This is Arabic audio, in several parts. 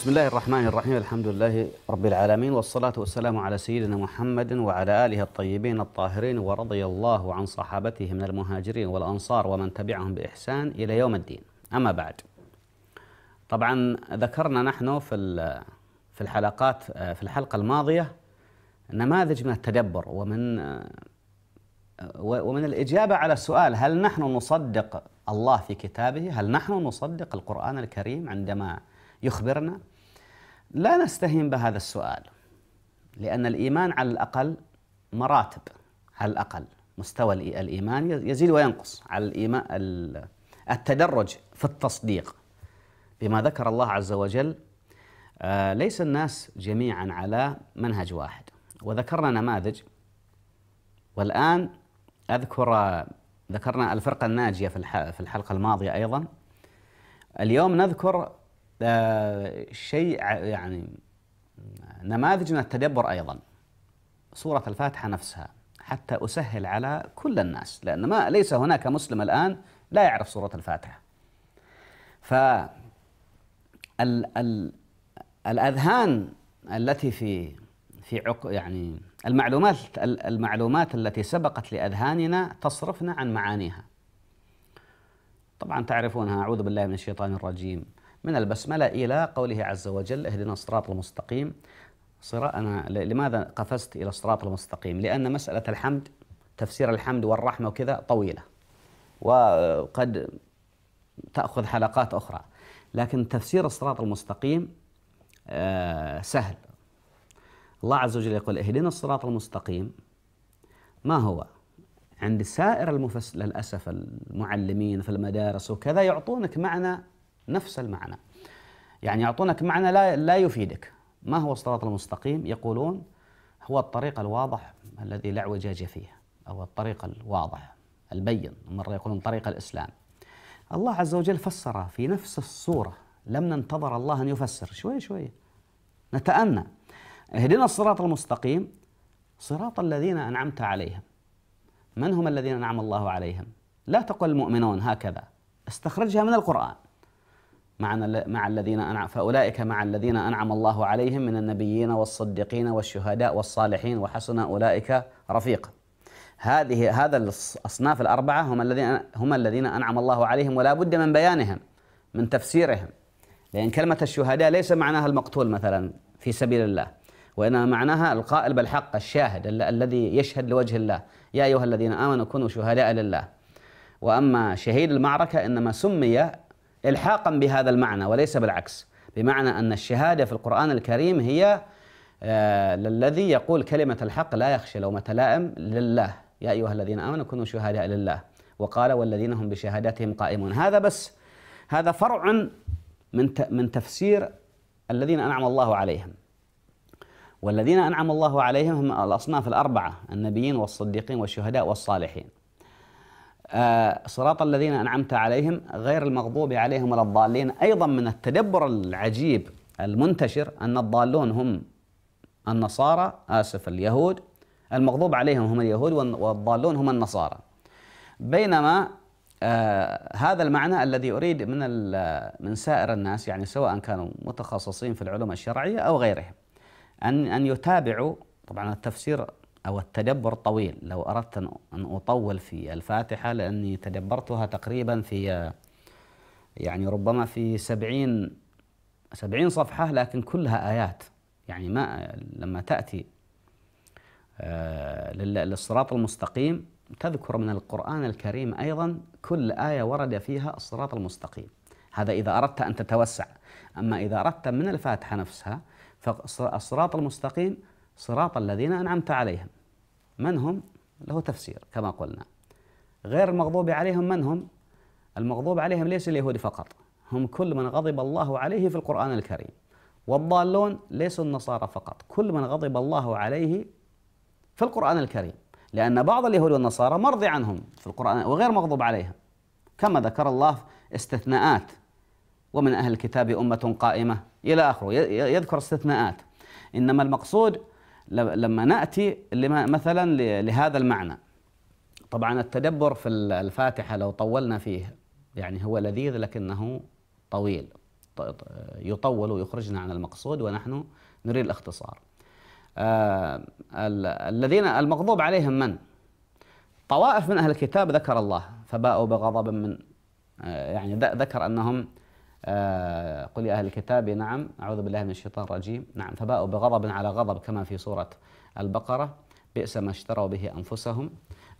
بسم الله الرحمن الرحيم الحمد لله رب العالمين والصلاة والسلام على سيدنا محمد وعلى آله الطيبين الطاهرين ورضي الله عن صحابته من المهاجرين والأنصار ومن تبعهم بإحسان إلى يوم الدين أما بعد طبعا ذكرنا نحن في في الحلقات في الحلقة الماضية نماذج من التدبر ومن ومن الإجابة على السؤال هل نحن نصدق الله في كتابه هل نحن نصدق القرآن الكريم عندما يخبرنا لا نستهين بهذا السؤال لأن الإيمان على الأقل مراتب على الأقل مستوى الإيمان يزيد وينقص على الإيمان التدرج في التصديق بما ذكر الله عز وجل آه، ليس الناس جميعا على منهج واحد وذكرنا نماذج والآن أذكر آه، ذكرنا الفرقة الناجية في الحلقة الماضية أيضا اليوم نذكر آه، شيء يعني نماذج من التدبر ايضا سوره الفاتحه نفسها حتى اسهل على كل الناس لان ما ليس هناك مسلم الان لا يعرف سوره الفاتحه ف الاذهان التي في في عق يعني المعلومات المعلومات التي سبقت لاذهاننا تصرفنا عن معانيها طبعا تعرفونها اعوذ بالله من الشيطان الرجيم من البسملة إلى قوله عز وجل اهدنا الصراط المستقيم صراط أنا لماذا قفزت إلى الصراط المستقيم لأن مسألة الحمد تفسير الحمد والرحمة وكذا طويلة وقد تأخذ حلقات أخرى لكن تفسير الصراط المستقيم آه، سهل الله عز وجل يقول اهدنا الصراط المستقيم ما هو عند سائر المفسر للأسف المعلمين في المدارس وكذا يعطونك معنى نفس المعنى يعني يعطونك معنى لا, لا يفيدك ما هو الصراط المستقيم يقولون هو الطريق الواضح الذي لا اعوجاج فيه أو الطريق الواضح البين مرة يقولون طريق الإسلام الله عز وجل فسر في نفس الصورة لم ننتظر الله أن يفسر شوي شوي نتأنى اهدنا الصراط المستقيم صراط الذين أنعمت عليهم من هم الذين أنعم الله عليهم لا تقل المؤمنون هكذا استخرجها من القرآن مع مع الذين أنعم فأولئك مع الذين أنعم الله عليهم من النبيين والصديقين والشهداء والصالحين وحسن أولئك رفيقا هذه هذا الأصناف الأربعة هم الذين هم الذين أنعم الله عليهم ولا بد من بيانهم من تفسيرهم لأن كلمة الشهداء ليس معناها المقتول مثلا في سبيل الله وإنما معناها القائل بالحق الشاهد الذي يشهد لوجه الله يا أيها الذين آمنوا كونوا شهداء لله وأما شهيد المعركة إنما سمي إلحاقا بهذا المعنى وليس بالعكس بمعنى أن الشهادة في القرآن الكريم هي الذي آه، يقول كلمة الحق لا يخشى لومة لائم لله يا أيها الذين آمنوا كونوا شهداء لله وقال والذين هم بشهاداتهم قائمون هذا بس هذا فرع من من تفسير الذين أنعم الله عليهم والذين أنعم الله عليهم هم الأصناف الأربعة النبيين والصديقين والشهداء والصالحين آه، صراط الذين أنعمت عليهم غير المغضوب عليهم ولا الضالين أيضا من التدبر العجيب المنتشر أن الضالون هم النصارى آسف اليهود المغضوب عليهم هم اليهود والضالون هم النصارى بينما آه هذا المعنى الذي أريد من من سائر الناس يعني سواء كانوا متخصصين في العلوم الشرعية أو غيرهم أن أن يتابعوا طبعا التفسير أو التدبر طويل لو أردت أن أطول في الفاتحة لأني تدبرتها تقريبا في يعني ربما في سبعين سبعين صفحة لكن كلها آيات يعني ما لما تأتي آه، للصراط المستقيم تذكر من القرآن الكريم أيضا كل آية ورد فيها الصراط المستقيم هذا إذا أردت أن تتوسع أما إذا أردت من الفاتحة نفسها فالصراط المستقيم صراط الذين أنعمت عليهم من هم له تفسير كما قلنا غير المغضوب عليهم من هم المغضوب عليهم ليس اليهود فقط هم كل من غضب الله عليه في القرآن الكريم والضالون ليسوا النصارى فقط كل من غضب الله عليه في القرآن الكريم لأن بعض اليهود والنصارى مرضي عنهم في القرآن وغير مغضوب عليهم كما ذكر الله استثناءات ومن أهل الكتاب أمة قائمة إلى آخره يذكر استثناءات إنما المقصود لما ناتي مثلا لهذا المعنى طبعا التدبر في الفاتحه لو طولنا فيه يعني هو لذيذ لكنه طويل يطول ويخرجنا عن المقصود ونحن نريد الاختصار آه، الذين المغضوب عليهم من طوائف من اهل الكتاب ذكر الله فباءوا بغضب من آه، يعني ذكر انهم آه، قل يا أهل الكتاب نعم أعوذ بالله من الشيطان الرجيم نعم فباءوا بغضب على غضب كما في سورة البقرة بئس ما اشتروا به أنفسهم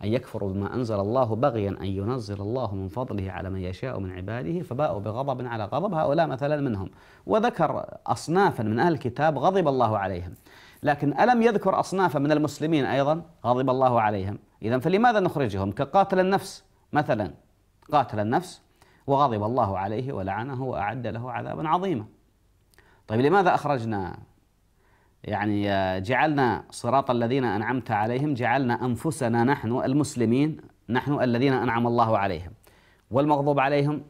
أن يكفروا بما أنزل الله بغيا أن ينزل الله من فضله على من يشاء من عباده فباءوا بغضب على غضب هؤلاء مثلا منهم وذكر أصنافا من أهل الكتاب غضب الله عليهم لكن ألم يذكر أصنافا من المسلمين أيضا غضب الله عليهم إذا فلماذا نخرجهم كقاتل النفس مثلا قاتل النفس وغضب الله عليه ولعنه وأعد له عذابا عظيما طيب لماذا أخرجنا يعني آه، جعلنا صراط الذين أنعمت عليهم جعلنا أنفسنا نحن المسلمين نحن الذين أنعم الله عليهم والمغضوب عليهم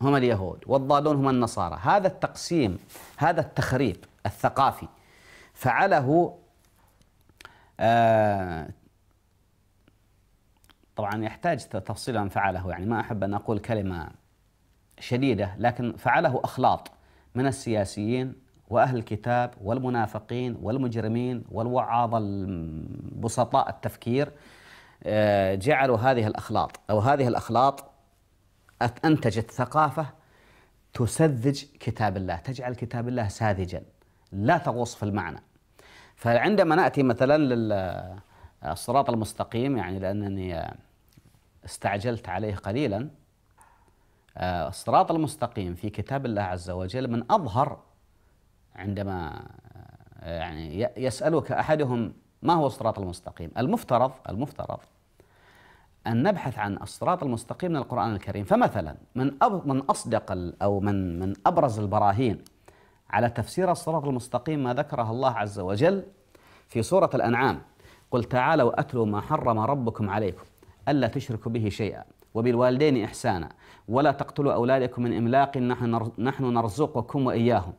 هم اليهود والضالون هم النصارى هذا التقسيم هذا التخريب الثقافي فعله آه، طبعا يحتاج تفصيل فعله يعني ما أحب أن أقول كلمة شديدة لكن فعله أخلاط من السياسيين وأهل الكتاب والمنافقين والمجرمين والوعاظ البسطاء التفكير آه، جعلوا هذه الأخلاط أو هذه الأخلاط أنتجت ثقافة تسذج كتاب الله تجعل كتاب الله ساذجا لا تغوص في المعنى فعندما نأتي مثلا للصراط آه، المستقيم يعني لأنني آه، استعجلت عليه قليلا الصراط آه، المستقيم في كتاب الله عز وجل من أظهر عندما آه، يعني يسألك أحدهم ما هو الصراط المستقيم المفترض المفترض أن نبحث عن الصراط المستقيم من القرآن الكريم فمثلا من من أصدق أو من من أبرز البراهين على تفسير الصراط المستقيم ما ذكره الله عز وجل في سورة الأنعام قل تعالوا أتلوا ما حرم ربكم عليكم ألا تشركوا به شيئا وبالوالدين إحسانا ولا تقتلوا أولادكم من إملاق نحن نرزقكم وإياهم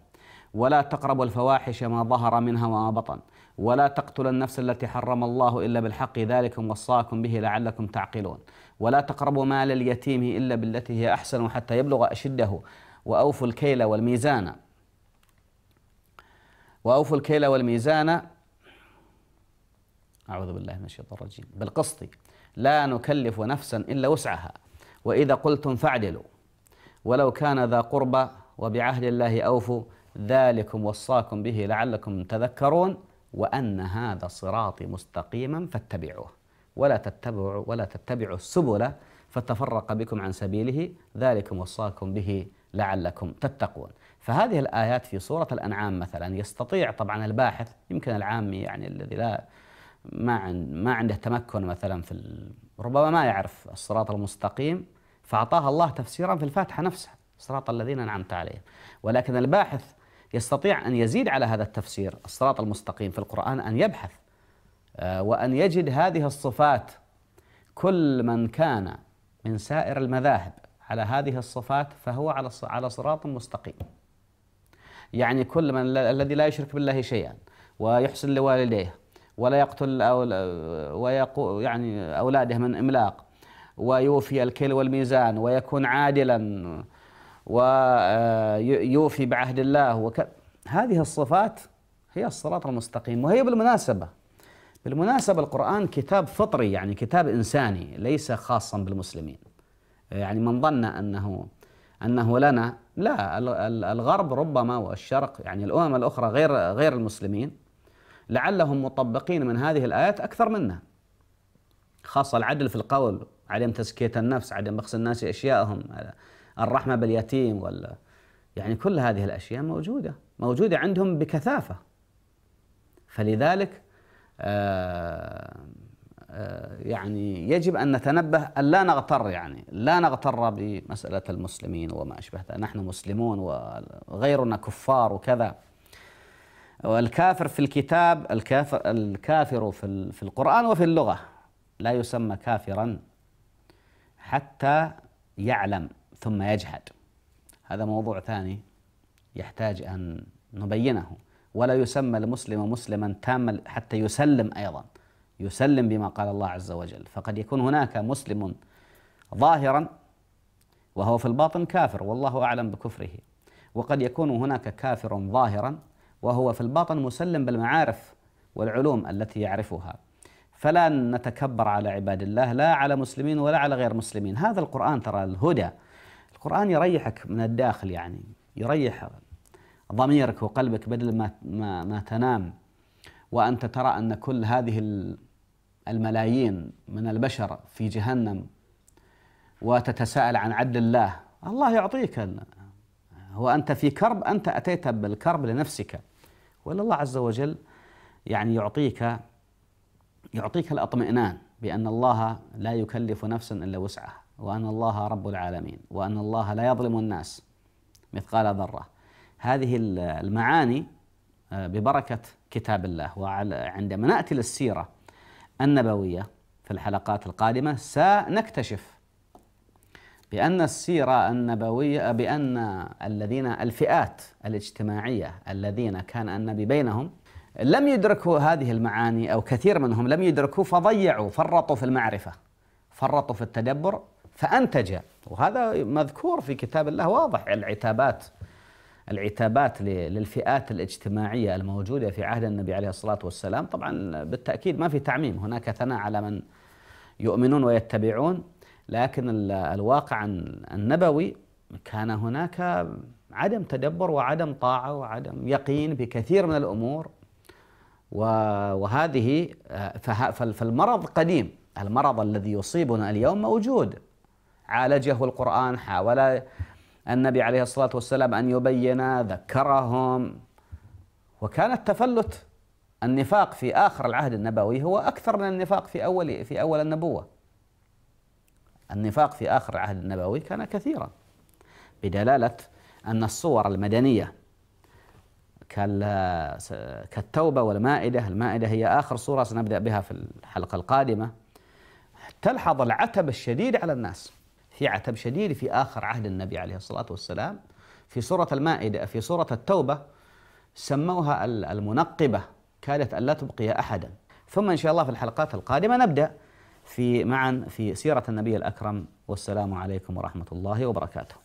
ولا تقربوا الفواحش ما ظهر منها وما بطن ولا تقتلوا النفس التي حرم الله إلا بالحق ذلكم وصاكم به لعلكم تعقلون ولا تقربوا مال اليتيم إلا بالتي هي أحسن حتى يبلغ أشده وأوفوا الكيل والميزان وأوفوا الكيل والميزان أعوذ بالله من الشيطان الرجيم بالقسط لا نكلف نفسا إلا وسعها وإذا قلتم فاعدلوا ولو كان ذا قربى وبعهد الله أوفوا ذلكم وصاكم به لعلكم تذكرون وأن هذا صراطي مستقيما فاتبعوه ولا تتبعوا ولا تتبعوا السبل فتفرق بكم عن سبيله ذلكم وصاكم به لعلكم تتقون فهذه الآيات في سورة الأنعام مثلا يستطيع طبعا الباحث يمكن العامي يعني الذي لا ما عن ما عنده تمكن مثلا في ال... ربما ما يعرف الصراط المستقيم فأعطاها الله تفسيرا في الفاتحة نفسها صراط الذين أنعمت عليهم ولكن الباحث يستطيع أن يزيد على هذا التفسير الصراط المستقيم في القرآن أن يبحث آه، وأن يجد هذه الصفات كل من كان من سائر المذاهب على هذه الصفات فهو على على صراط مستقيم. يعني كل من الذي لا يشرك بالله شيئا ويحسن لوالديه ولا يقتل ويقو يعني أولاده من إملاق ويوفي الكيل والميزان ويكون عادلا ويوفي آه، بعهد الله وك... هذه الصفات هي الصراط المستقيم وهي بالمناسبة بالمناسبة القرآن كتاب فطري يعني كتاب إنساني ليس خاصا بالمسلمين يعني من ظن أنه أنه لنا لا الغرب ربما والشرق يعني الأمم الأخرى غير غير المسلمين لعلهم مطبقين من هذه الآيات أكثر منا خاصة العدل في القول عدم تزكية النفس عدم بخس الناس أشياءهم الرحمة باليتيم ولا يعني كل هذه الأشياء موجودة موجودة عندهم بكثافة فلذلك آه، آه، يعني يجب أن نتنبه أن لا نغتر يعني لا نغتر بمسألة المسلمين وما أشبه نحن مسلمون وغيرنا كفار وكذا والكافر في الكتاب الكافر الكافر في في القرآن وفي اللغة لا يسمى كافرا حتى يعلم ثم يجحد هذا موضوع ثاني يحتاج أن نبينه ولا يسمى المسلم مسلما تاما حتى يسلم أيضا يسلم بما قال الله عز وجل فقد يكون هناك مسلم ظاهرا وهو في الباطن كافر والله أعلم بكفره وقد يكون هناك كافر ظاهرا وهو في الباطن مسلم بالمعارف والعلوم التي يعرفها فلا نتكبر على عباد الله لا على مسلمين ولا على غير مسلمين هذا القرآن ترى الهدى القرآن يريحك من الداخل يعني يريح ضميرك وقلبك بدل ما, ما, ما تنام وأنت ترى أن كل هذه الملايين من البشر في جهنم وتتساءل عن عدل الله الله يعطيك هو أنت في كرب أنت أتيت بالكرب لنفسك ولا الله عز وجل يعني يعطيك يعطيك الاطمئنان بأن الله لا يكلف نفسا إلا وسعها وأن الله رب العالمين وأن الله لا يظلم الناس مثقال ذرة هذه المعاني آه، ببركة كتاب الله وعندما نأتي للسيرة النبوية في الحلقات القادمة سنكتشف بأن السيرة النبوية بأن الذين الفئات الاجتماعية الذين كان النبي بينهم لم يدركوا هذه المعاني أو كثير منهم لم يدركوا فضيعوا فرطوا في المعرفة فرطوا في التدبر فأنتج وهذا مذكور في كتاب الله واضح العتابات العتابات للفئات الاجتماعية الموجودة في عهد النبي عليه الصلاة والسلام طبعا بالتأكيد ما في تعميم هناك ثناء على من يؤمنون ويتبعون لكن الواقع النبوي كان هناك عدم تدبر وعدم طاعه وعدم يقين بكثير من الامور وهذه آه، فالمرض قديم المرض الذي يصيبنا اليوم موجود عالجه القرآن حاول النبي عليه الصلاة والسلام أن يبين ذكرهم وكان التفلت النفاق في آخر العهد النبوي هو أكثر من النفاق في أول في أول النبوة النفاق في آخر العهد النبوي كان كثيرا بدلالة أن الصور المدنية كالتوبة والمائدة المائدة هي آخر صورة سنبدأ بها في الحلقة القادمة تلحظ العتب الشديد على الناس في عتب شديد في آخر عهد النبي عليه الصلاة والسلام في سورة المائدة في سورة التوبة سموها المنقبة كادت أن لا تبقي أحدا ثم إن شاء الله في الحلقات القادمة نبدأ في معا في سيرة النبي الأكرم والسلام عليكم ورحمة الله وبركاته